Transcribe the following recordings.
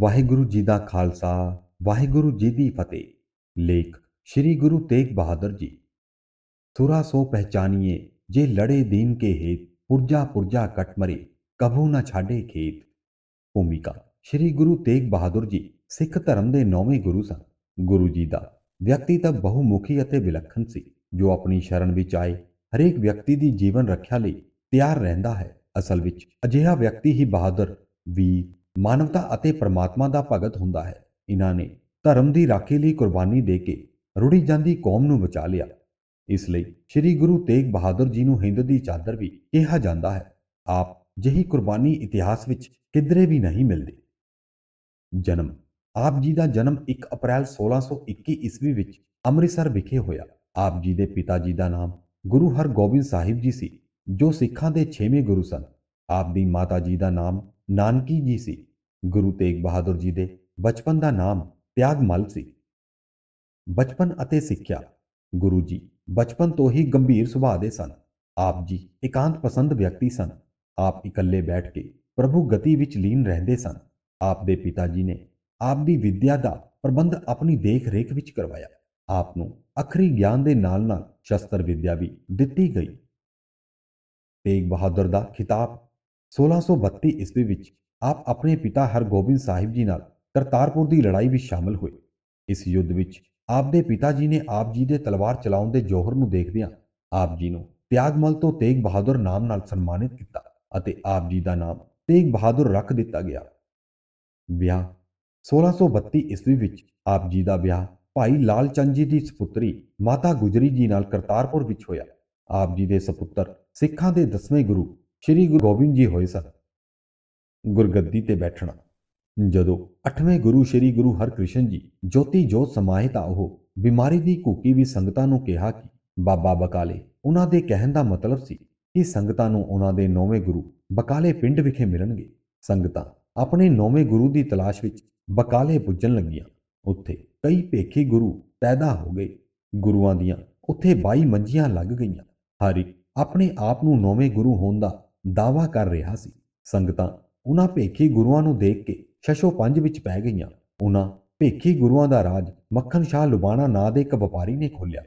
ਵਾਹਿਗੁਰੂ ਜੀ ਦਾ ਖਾਲਸਾ ਵਾਹਿਗੁਰੂ ਜੀ ਦੀ ਫਤਿਹ ਲੇਖ ਸ੍ਰੀ ਗੁਰੂ ਤੇਗ ਬਹਾਦਰ ਜੀ ਸੁਰਾ ਸੋ ਪਹਿਚਾਨੀਏ ਜੇ ਲੜੇ ਦੀਨ ਕੇ ਹੇਤ ਪੁਰਜਾ ਪੁਰਜਾ ਕਟ ਮਰੇ ਕਭੂ ਨਾ ਛਾਡੇ ਖੇਤ ਭੂਮਿਕਾ ਸ੍ਰੀ ਗੁਰੂ ਤੇਗ ਬਹਾਦਰ ਜੀ ਸਿੱਖ ਧਰਮ ਦੇ ਨੌਵੇਂ ਗੁਰੂ ਸਨ ਗੁਰੂ ਜੀ ਦਾ ਵਿਅਕਤੀ ਤਾਂ ਬਹੁਮੁਖੀ ਅਤੇ ਵਿਲੱਖਣ ਸੀ ਜੋ ਆਪਣੀ ਸ਼ਰਨ ਵਿੱਚ ਆਏ ਹਰੇਕ ਵਿਅਕਤੀ ਦੀ ਜੀਵਨ ਰੱਖਿਆ ਲਈ ਤਿਆਰ ਰਹਿੰਦਾ ਹੈ ਅਸਲ ਵਿੱਚ ਅਜਿਹਾ ਵਿਅਕਤੀ ਹੀ ਬਹਾਦਰ ਵੀਰ ਮਾਨਵਤਾ ਅਤੇ ਪਰਮਾਤਮਾ ਦਾ ਭਗਤ ਹੁੰਦਾ ਹੈ ਇਹਨਾਂ ਨੇ ਧਰਮ ਦੀ ਰਾਖੀ ਲਈ ਕੁਰਬਾਨੀ ਦੇ ਕੇ ਰੁੜੀ ਜਾਂਦੀ ਕੌਮ ਨੂੰ ਬਚਾ ਲਿਆ ਇਸ ਲਈ ਸ੍ਰੀ ਗੁਰੂ ਤੇਗ ਬਹਾਦਰ ਜੀ ਨੂੰ ਹਿੰਦ ਦੀ ਚਾਦਰ ਵੀ ਕਿਹਾ ਜਾਂਦਾ ਹੈ ਆਪ ਜਿਹੀ ਕੁਰਬਾਨੀ ਇਤਿਹਾਸ ਵਿੱਚ ਕਿਧਰੇ ਵੀ ਨਹੀਂ ਮਿਲਦੀ ਜਨਮ ਆਪ ਜੀ ਦਾ ਜਨਮ 1 ਅਪ੍ਰੈਲ 1621 ਈਸਵੀ ਵਿੱਚ ਅੰਮ੍ਰਿਤਸਰ ਵਿਖੇ ਹੋਇਆ ਆਪ ਜੀ ਦੇ ਪਿਤਾ ਜੀ ਦਾ ਨਾਮ ਗੁਰੂ ਹਰਗੋਬਿੰਦ ਸਾਹਿਬ ਜੀ ਸੀ ਜੋ ਸਿੱਖਾਂ ਦੇ 6ਵੇਂ ਗੁਰੂ ਸਨ ਆਪ ਦੀ ਮਾਤਾ ਜੀ ਦਾ ਨਾਮ ਨਾਨਕੀ ਜੀ ਸੀ ਗੁਰੂ ਤੇਗ ਬਹਾਦਰ ਜੀ ਦੇ ਬਚਪਨ ਦਾ ਨਾਮ ਤਿਆਗਮਲ ਸੀ ਬਚਪਨ ਅਤੇ ਸਿੱਖਿਆ ਗੁਰੂ ਜੀ ਬਚਪਨ ਤੋਂ ਹੀ ਗੰਭੀਰ ਸੁਭਾਅ ਦੇ ਸਨ ਆਪ ਜੀ ਇਕਾਂਤ ਪਸੰਦ ਵਿਅਕਤੀ ਸਨ ਆਪ ਇਕੱਲੇ ਬੈਠ ਕੇ ਪ੍ਰਭੂ ਗਤੀ ਵਿੱਚ ਲੀਨ ਰਹਿੰਦੇ ਸਨ ਆਪ ਦੇ ਪਿਤਾ ਜੀ ਨੇ ਆਪ ਦੀ ਵਿਦਿਆ ਦਾ ਪ੍ਰਬੰਧ ਆਪਣੀ ਦੇਖ-ਰੇਖ ਵਿੱਚ ਕਰਵਾਇਆ ਆਪ ਨੂੰ ਅਖਰੀ ਗਿਆਨ ਦੇ ਨਾਲ-ਨਾਲ ਸ਼ਸਤਰ ਵਿਦਿਆ ਵੀ ਦਿੱਤੀ ਗਈ ਤੇਗ ਬਹਾਦਰ ਦਾ ਖਿਤਾਬ 1632 ਈਸਵੀ ਵਿੱਚ ਆਪ ਆਪਣੇ ਪਿਤਾ ਹਰਗੋਬਿੰਦ ਸਾਹਿਬ ਜੀ ਨਾਲ ਕਰਤਾਰਪੁਰ ਦੀ ਲੜਾਈ ਵਿੱਚ ਸ਼ਾਮਲ ਹੋਏ ਇਸ ਯੁੱਧ ਵਿੱਚ ਆਪ ਦੇ ਪਿਤਾ ਜੀ ਨੇ ਆਪ ਜੀ ਦੇ ਤਲਵਾਰ ਚਲਾਉਣ ਦੇ ਜੋਹਰ ਨੂੰ ਦੇਖਦਿਆਂ ਆਪ ਜੀ ਨੂੰ ਤਿਆਗਮਲ ਤੋਂ ਤੇਗ ਬਹਾਦਰ ਨਾਮ ਨਾਲ ਸਨਮਾਨਿਤ ਕੀਤਾ ਅਤੇ ਆਪ ਜੀ ਦਾ ਨਾਮ ਤੇਗ ਬਹਾਦਰ ਰੱਖ ਦਿੱਤਾ ਗਿਆ ਵਿਆਹ 1632 ਈਸਵੀ ਵਿੱਚ ਆਪ ਜੀ ਦਾ ਵਿਆਹ ਭਾਈ ਲਾਲ ਚੰਦ ਜੀ ਦੀ ਸੁਪੁੱਤਰੀ ਮਾਤਾ ਗੁਜਰੀ ਜੀ ਨਾਲ ਕਰਤਾਰਪੁਰ ਵਿੱਚ ਹੋਇਆ ਆਪ ਜੀ ਦੇ ਸੁਪੁੱਤਰ ਸਿੱਖਾਂ ਦੇ 10ਵੇਂ ਗੁਰੂ ਸ੍ਰੀ ਗੁਰੂ ਗੋਬਿੰਦ ਜੀ ਹੋਏ ਸਨ ਗੁਰਗੱਦੀ ਤੇ ਬੈਠਣਾ ਜਦੋਂ 8ਵੇਂ ਗੁਰੂ ਸ੍ਰੀ ਗੁਰੂ ਹਰਕ੍ਰਿਸ਼ਨ ਜੀ ਜੋਤੀ ਜੋਤ ਸਮਾਏ ਤਾਂ ਉਹ ਬਿਮਾਰੀ ਦੀ ਕੂਕੀ ਵੀ ਸੰਗਤਾਂ ਨੂੰ ਕਿਹਾ ਕਿ ਬਾਬਾ ਬਕਾਲੇ ਉਹਨਾਂ ਦੇ ਕਹਿਣ ਦਾ ਮਤਲਬ ਸੀ ਕਿ ਸੰਗਤਾਂ ਨੂੰ ਉਹਨਾਂ ਦੇ ਨੌਵੇਂ ਗੁਰੂ ਬਕਾਲੇ ਪਿੰਡ ਵਿਖੇ ਮਿਲਣਗੇ ਸੰਗਤਾਂ ਆਪਣੇ ਨੌਵੇਂ ਗੁਰੂ ਦੀ ਤਲਾਸ਼ ਵਿੱਚ ਬਕਾਲੇ ਪੁੱਜਣ ਲੱਗੀਆਂ ਉੱਥੇ ਕਈ ਭੇਖੀ ਗੁਰੂ ਪੈਦਾ ਹੋ ਗਏ ਗੁਰੂਆਂ ਦੀਆਂ ਉੱਥੇ 22 ਮੰਜੀਆਂ ਲੱਗ ਗਈਆਂ ਹਰ ਇੱਕ ਆਪਣੇ ਆਪ ਨੂੰ ਨੌਵੇਂ ਗੁਰੂ ਹੋਣ ਦਾ ਦਾਵਾ ਕਰ ਰਿਹਾ ਸੀ ਸੰਗਤਾਂ ਉਹਨਾਂ ਭੇਖੀ ਗੁਰੂਆਂ ਨੂੰ ਦੇਖ ਕੇ ਸ਼ਸ਼ੋ ਪੰਜ ਵਿੱਚ ਪੈ ਗਈਆਂ ਉਹਨਾਂ ਭੇਖੀ ਗੁਰੂਆਂ ਦਾ ਰਾਜ ਮੱਖਣ ਸ਼ਾਹ ਲੁਬਾਣਾ ਨਾਂ ਦੇ ਇੱਕ ਵਪਾਰੀ ਨੇ ਖੋਲਿਆ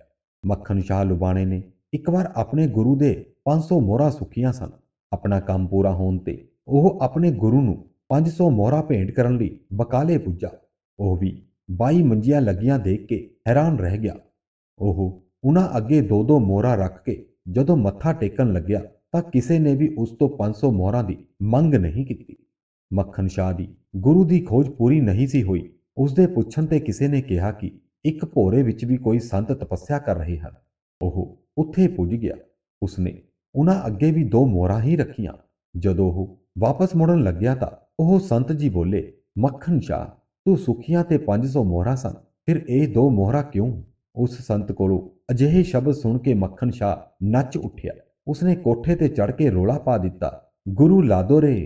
ਮੱਖਣ ਸ਼ਾਹ ਲੁਬਾਣੇ ਨੇ ਇੱਕ ਵਾਰ ਆਪਣੇ ਗੁਰੂ ਦੇ 500 ਮੋਹਰਾ ਸੁੱਕੀਆਂ ਸਨ ਆਪਣਾ ਕੰਮ ਪੂਰਾ ਹੋਣ ਤੇ ਉਹ ਆਪਣੇ ਗੁਰੂ ਨੂੰ 500 ਮੋਹਰਾ ਭੇਂਟ ਕਰਨ ਲਈ ਬਕਾਲੇ ਪੁੱਜਾ ਉਹ ਵੀ 22 ਮੰਜੀਆਂ ਲੱਗੀਆਂ ਦੇਖ ਕੇ ਹੈਰਾਨ ਰਹਿ ਗਿਆ ਉਹ ਉਹਨਾਂ ਅੱਗੇ ਦੋ ਦੋ ਮੋਹਰਾ ਰੱਖ ਕੇ ਜਦੋਂ ਮੱਥਾ ਟੇਕਣ ਲੱਗਿਆ ਤਾਂ ਕਿਸੇ ਨੇ ਵੀ ਉਸ ਤੋਂ 500 ਮੋਹਰਾਂ ਦੀ ਮੰਗ ਨਹੀਂ ਕੀਤੀ ਮੱਖਣ ਸ਼ਾਹ ਦੀ ਗੁਰੂ ਦੀ ਖੋਜ ਪੂਰੀ ਨਹੀਂ ਸੀ ਹੋਈ ਉਸ ਦੇ ਪੁੱਛਣ ਤੇ ਕਿਸੇ ਨੇ ਕਿਹਾ ਕਿ ਇੱਕ ਭੋਰੇ ਵਿੱਚ ਵੀ ਕੋਈ ਸੰਤ ਤਪੱਸਿਆ ਕਰ ਰਹੇ ਹਨ ਉਹ ਉੱਥੇ ਪੁੱਜ ਗਿਆ ਉਸਨੇ ਉਹਨਾਂ ਅੱਗੇ ਵੀ ਦੋ ਮੋਹਰਾਂ ਹੀ ਰੱਖੀਆਂ ਜਦੋਂ ਉਹ ਵਾਪਸ ਮੁੜਨ ਲੱਗਿਆ ਤਾਂ ਉਹ ਸੰਤ ਜੀ ਬੋਲੇ ਮੱਖਣ ਸ਼ਾਹ ਤੂੰ ਸੁਖੀਆਂ ਤੇ 500 ਮੋਹਰਾਂ ਸਨ ਫਿਰ ਇਹ ਦੋ ਮੋਹਰਾਂ ਕਿਉਂ ਉਸ ਸੰਤ ਕੋਲੋਂ ਅਜਿਹੇ ਸ਼ਬਦ ਸੁਣ ਕੇ ਮੱਖਣ ਸ਼ਾਹ ਨੱਚ ਉੱਠਿਆ ਉਸਨੇ ਕੋਠੇ ਤੇ ਚੜ ਕੇ ਰੋਲਾ ਪਾ ਦਿੱਤਾ ਗੁਰੂ ਲਾਦੋ ਰੇ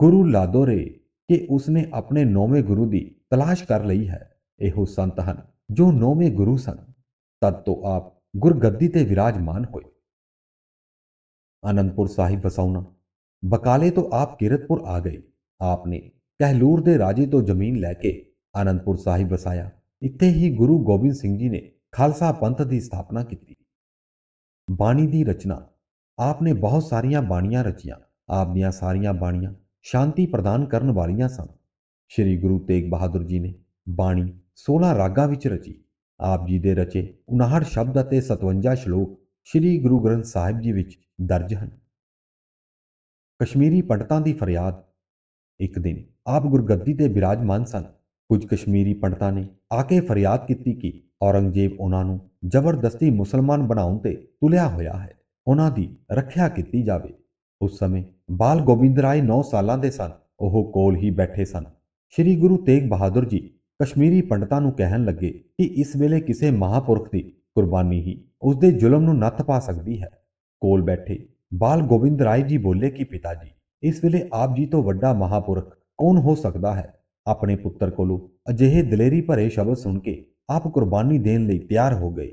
ਗੁਰੂ ਲਾਦੋ ਰੇ ਕਿ ਉਸਨੇ ਆਪਣੇ ਨੌਵੇਂ ਗੁਰੂ ਦੀ ਤਲਾਸ਼ ਕਰ ਲਈ ਹੈ ਇਹੋ ਸੰਤ ਹਨ ਜੋ ਨੌਵੇਂ ਗੁਰੂ ਸਨ ਤਦ ਤੋਂ ਆਪ ਗੁਰਗੱਦੀ ਤੇ ਵਿਰਾਜਮਾਨ ਹੋਏ ਅਨੰਦਪੁਰ ਸਾਹਿਬ ਵਸਾਉਣਾ ਬਕਾਲੇ ਤੋਂ ਆਪ ਕੀਰਤਪੁਰ ਆ ਗਏ ਆਪ ਨੇ ਕਹਿਲੂਰ ਦੇ ਰਾਜੇ ਤੋਂ ਜ਼ਮੀਨ ਲੈ ਕੇ ਅਨੰਦਪੁਰ ਸਾਹਿਬ ਵਸਾਇਆ ਇੱਥੇ ਹੀ ਗੁਰੂ ਗੋਬਿੰਦ ਸਿੰਘ ਜੀ ਨੇ ਖਾਲਸਾ ਪੰਥ ਦੀ ਸਥਾਪਨਾ ਕੀਤੀ ਬਾਣੀ ਦੀ ਰਚਨਾ ਆਪ ਨੇ ਬਹੁਤ ਸਾਰੀਆਂ ਬਾਣੀਆਂ ਰਚੀਆਂ ਆਪ ਦੀਆਂ ਸਾਰੀਆਂ ਬਾਣੀਆਂ ਸ਼ਾਂਤੀ ਪ੍ਰਦਾਨ ਕਰਨ ਵਾਲੀਆਂ ਸਨ ਸ੍ਰੀ ਗੁਰੂ ਤੇਗ ਬਹਾਦਰ ਜੀ ਨੇ ਬਾਣੀ 16 ਰਾਗਾਂ ਵਿੱਚ ਰਚੀ ਆਪ ਜੀ ਦੇ ਰਚੇ 59 ਸ਼ਬਦ ਅਤੇ 57 ਸ਼ਲੋਕ ਸ੍ਰੀ ਗੁਰੂ ਗ੍ਰੰਥ ਸਾਹਿਬ ਜੀ ਵਿੱਚ ਦਰਜ ਹਨ ਕਸ਼ਮੀਰੀ ਪੰਡਤਾਂ ਦੀ ਫਰਿਆਦ ਇੱਕ ਦਿਨ ਆਪ ਗੁਰਗੱਦੀ ਤੇ ਬਿਰਾਜਮਾਨ ਸਨ ਕੁਝ ਕਸ਼ਮੀਰੀ ਪੰਡਤਾਂ ਨੇ ਆ ਕੇ ਫਰਿਆਦ ਕੀਤੀ ਕਿ ਔਰੰਗਜ਼ੇਬ ਉਹਨਾਂ ਨੂੰ ਜ਼ਬਰਦਸਤੀ ਮੁਸਲਮਾਨ ਬਣਾਉਣ ਤੇ ਤੁਲਿਆ ਹੋਇਆ ਹੈ ਉਹਨਾਂ ਦੀ ਰੱਖਿਆ ਕੀਤੀ ਜਾਵੇ ਉਸ ਸਮੇਂ ਬਾਲ ਗੋਬਿੰਦ ਰਾਏ 9 ਸਾਲਾਂ ਦੇ ਸਨ ਉਹ ਕੋਲ ਹੀ ਬੈਠੇ ਸਨ ਸ੍ਰੀ ਗੁਰੂ ਤੇਗ ਬਹਾਦਰ ਜੀ ਕਸ਼ਮੀਰੀ ਪੰਡਤਾਂ ਨੂੰ ਕਹਿਣ ਲੱਗੇ ਕਿ ਇਸ ਵੇਲੇ ਕਿਸੇ ਮਹਾਪੁਰਖ ਦੀ ਕੁਰਬਾਨੀ ਹੀ ਉਸ ਦੇ ਜ਼ੁਲਮ ਨੂੰ ਨੱਥ ਪਾ ਸਕਦੀ ਹੈ ਕੋਲ ਬੈਠੇ ਬਾਲ ਗੋਬਿੰਦ ਰਾਏ ਜੀ ਬੋਲੇ ਕਿ ਪਿਤਾ ਜੀ ਇਸ ਵੇਲੇ ਆਪ ਜੀ ਤੋਂ ਵੱਡਾ ਮਹਾਪੁਰਖ ਕੌਣ ਹੋ ਸਕਦਾ ਹੈ ਆਪਣੇ ਪੁੱਤਰ ਕੋਲੋਂ ਅਜਿਹੇ ਦਲੇਰੀ ਭਰੇ ਸ਼ਬਦ ਸੁਣ ਕੇ ਆਪ ਕੁਰਬਾਨੀ ਦੇਣ ਲਈ ਤਿਆਰ ਹੋ ਗਏ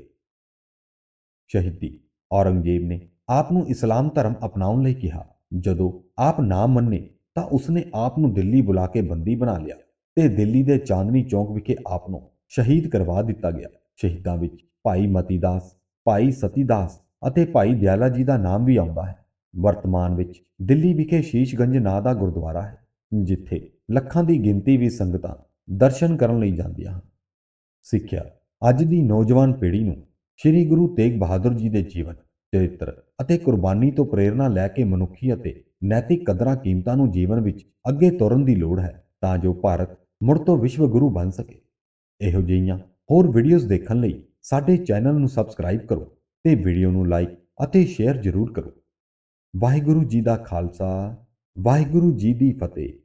ਸ਼ਹੀਦੀ ਔਰੰਗਜ਼ੇਬ ਨੇ ਆਪ ਨੂੰ ਇਸਲਾਮ ਧਰਮ ਅਪਣਾਉਣ ਲਈ ਕਿਹਾ ਜਦੋਂ ਆਪ ਨਾ ਮੰਨੇ ਤਾਂ ਉਸਨੇ ਆਪ ਨੂੰ ਦਿੱਲੀ ਬੁਲਾ ਕੇ ਬੰਦੀ ਬਣਾ ਲਿਆ ਤੇ ਦਿੱਲੀ ਦੇ ਚਾਂਦਨੀ ਚੌਕ ਵਿਖੇ ਆਪ ਨੂੰ ਸ਼ਹੀਦ ਕਰਵਾ ਦਿੱਤਾ ਗਿਆ ਸ਼ਹੀਦਾਂ ਵਿੱਚ ਭਾਈ ਮਤੀਦਾਸ ਭਾਈ ਸਤੀਦਾਸ ਅਤੇ ਭਾਈ ਦਿਆਲਾ ਜੀ ਦਾ ਨਾਮ ਵੀ ਆਉਂਦਾ ਹੈ ਵਰਤਮਾਨ ਵਿੱਚ ਦਿੱਲੀ ਵਿਖੇ ਸ਼ੀਸ਼ਗੰਜ ਨਾਂ ਦਾ ਗੁਰਦੁਆਰਾ ਹੈ ਜਿੱਥੇ ਲੱਖਾਂ ਦੀ ਗਿਣਤੀ ਵਿੱਚ ਸੰਗਤਾਂ ਦਰਸ਼ਨ ਕਰਨ ਲਈ ਜਾਂਦੀਆਂ ਸਿੱਖਿਆ ਅੱਜ ਦੀ ਨੌਜਵਾਨ ਪੀੜ੍ਹੀ ਨੂੰ ਸ੍ਰੀ ਗੁਰੂ ਤੇਗ ਬਹਾਦਰ ਜੀ ਦੇ ਜੀਵਨ ਚਰਿੱਤਰ ਅਤੇ ਕੁਰਬਾਨੀ ਤੋਂ ਪ੍ਰੇਰਣਾ ਲੈ ਕੇ ਮਨੁੱਖੀ ਅਤੇ ਨੈਤਿਕ ਕਦਰਾਂ ਕੀਮਤਾਂ ਨੂੰ ਜੀਵਨ ਵਿੱਚ ਅੱਗੇ ਤੋਰਨ ਦੀ ਲੋੜ ਹੈ ਤਾਂ ਜੋ ਭਾਰਤ ਮੁੜ ਤੋਂ ਵਿਸ਼ਵ ਗੁਰੂ ਬਣ ਸਕੇ ਇਹੋ ਜਿਹੀਆਂ ਹੋਰ ਵੀਡੀਓਜ਼ ਦੇਖਣ ਲਈ ਸਾਡੇ ਚੈਨਲ ਨੂੰ ਸਬਸਕ੍ਰਾਈਬ ਕਰੋ ਤੇ ਵੀਡੀਓ ਨੂੰ ਲਾਈਕ ਅਤੇ ਸ਼ੇਅਰ ਜ਼ਰੂਰ ਕਰੋ ਵਾਹਿਗੁਰੂ ਜੀ ਦਾ ਖਾਲਸਾ ਵਾਹਿਗੁਰੂ ਜੀ ਦੀ ਫਤਿਹ